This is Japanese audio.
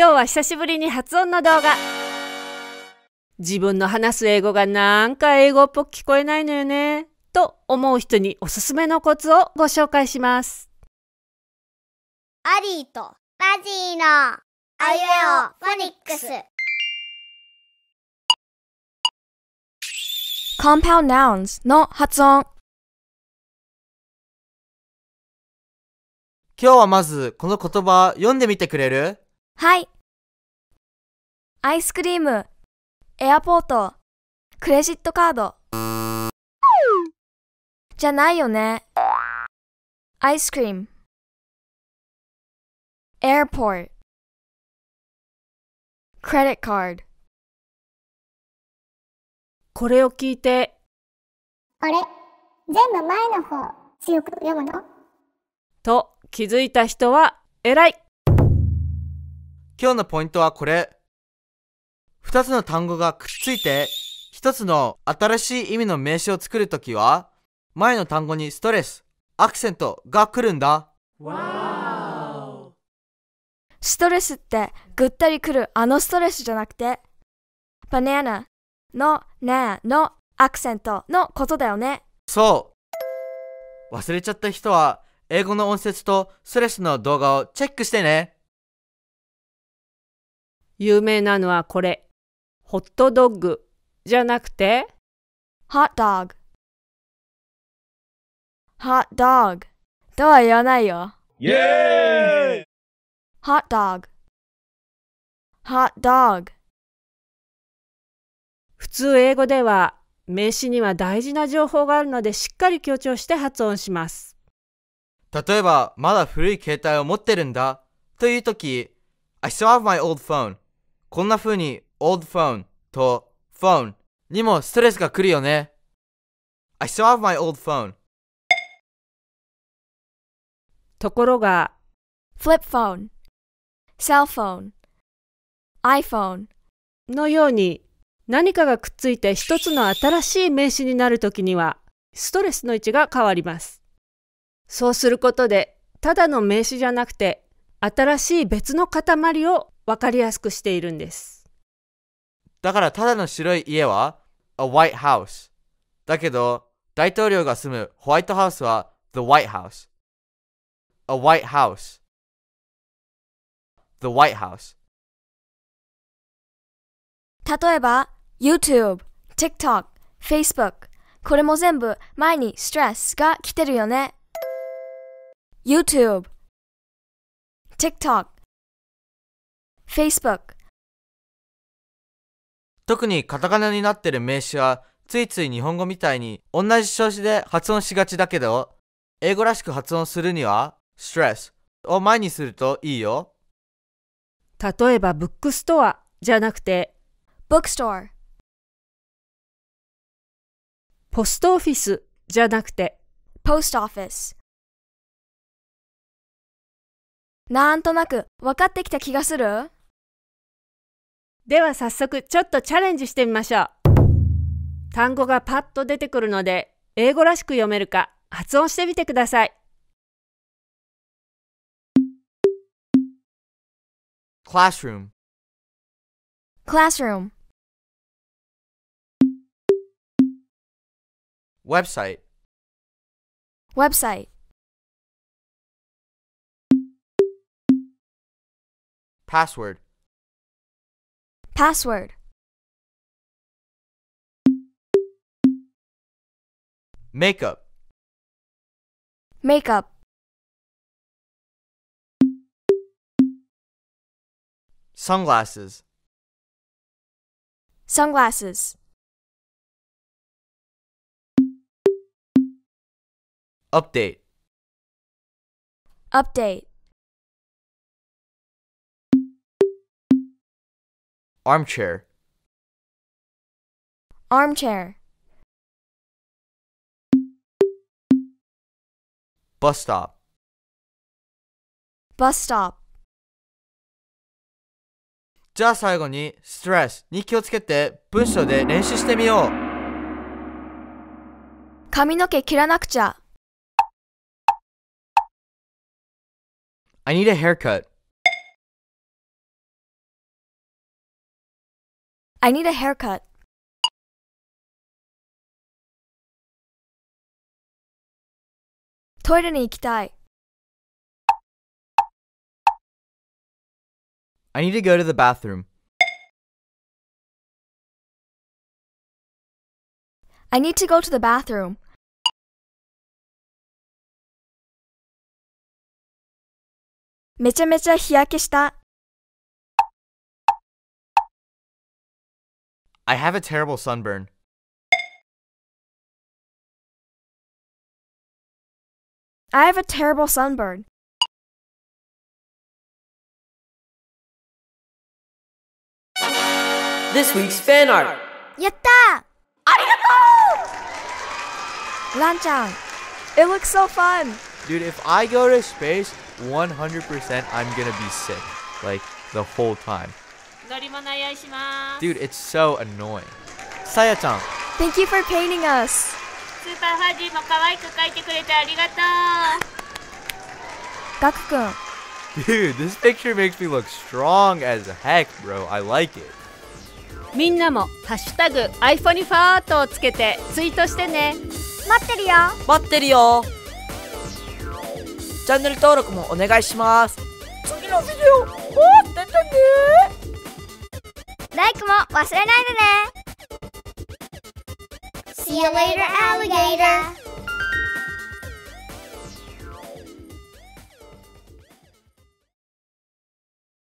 今日は久しぶりに発音の動画。自分の話す英語がなんか英語っぽく聞こえないのよね。と思う人におすすめのコツをご紹介します。アリーとマジーのアイエオフォニックス。Compound n o の発音。今日はまずこの言葉読んでみてくれるはい。アイスクリーム、エアポート、クレジットカード。じゃないよね。アイスクリーム。エアポート、クレジットカード。これを聞いてあれ全部前の方強く読むのと気づいた人は偉い今日のポイントはこれ。2つの単語がくっついて、1つの新しい意味の名詞を作るときは、前の単語にストレス、アクセントが来るんだ。ストレスってぐったりくるあのストレスじゃなくて、バナナのねのアクセントのことだよね。そう。忘れちゃった人は、英語の音節とストレスの動画をチェックしてね。有名なのはこれ。ホットドッグじゃなくて、ホットドッグ。ホットドッグとは言わないよ。イェーイホットドッグ。ホットドッグ。普通英語では名詞には大事な情報があるのでしっかり強調して発音します。例えば、まだ古い携帯を持ってるんだというとき、I still have my old phone こんな風に old phone と phone にもストレスが来るよね。I still have my old phone. ところが flip phone, cell phone, iPhone のように何かがくっついて一つの新しい名詞になるときにはストレスの位置が変わります。そうすることでただの名詞じゃなくて新しい別の塊を分かりやすくしているんです。だからただの白い家は a white house。だけど大統領が住むホワイトハウスは the white house。a white house。the white house。例えば YouTube、TikTok、Facebook これも全部前にストレスが来てるよね。YouTube、TikTok、Facebook 特にカタカナになってる名詞はついつい日本語みたいに同じ調子で発音しがちだけど英語らしく発音するには stress を前にするといいよ例えばブックストアじゃなくて bookstore ポストオフィスじゃなくて post office なんとなく分かってきた気がするでは早速ちょっとチャレンジしてみましょう。単語がパッと出てくるので、英語らしく読めるか発音してみてください。classroom classroom website website password Password Makeup Makeup Sunglasses Sunglasses Update Update armchair armchair bus stop bus stop じゃあ最後に stress に気をつけて文章で練習してみよう髪の毛切らなくちゃ I need a haircut I need a haircut. I need to go to the bathroom. I need to go to the bathroom. Mecha I have a terrible sunburn. I have a terrible sunburn. This week's fan art. やったーありがとうランちゃん It looks so fun! Dude, if I go to space, 100% I'm gonna be sick. Like, the whole time. 乗り物用します Dude, it's so annoying さやちゃん Thank you for painting us スーパーファジも可愛く描いてくれてありがとうん Dude, this picture makes me look strong as heck, bro. I like it. みんなもハッシュタグ iPhone ファートをつけてツイートしてね。待ってるよ。待ってるよ。チャンネル登録もお願いします。次のビデオ待っててねライクも忘れないでね See you later, alligator!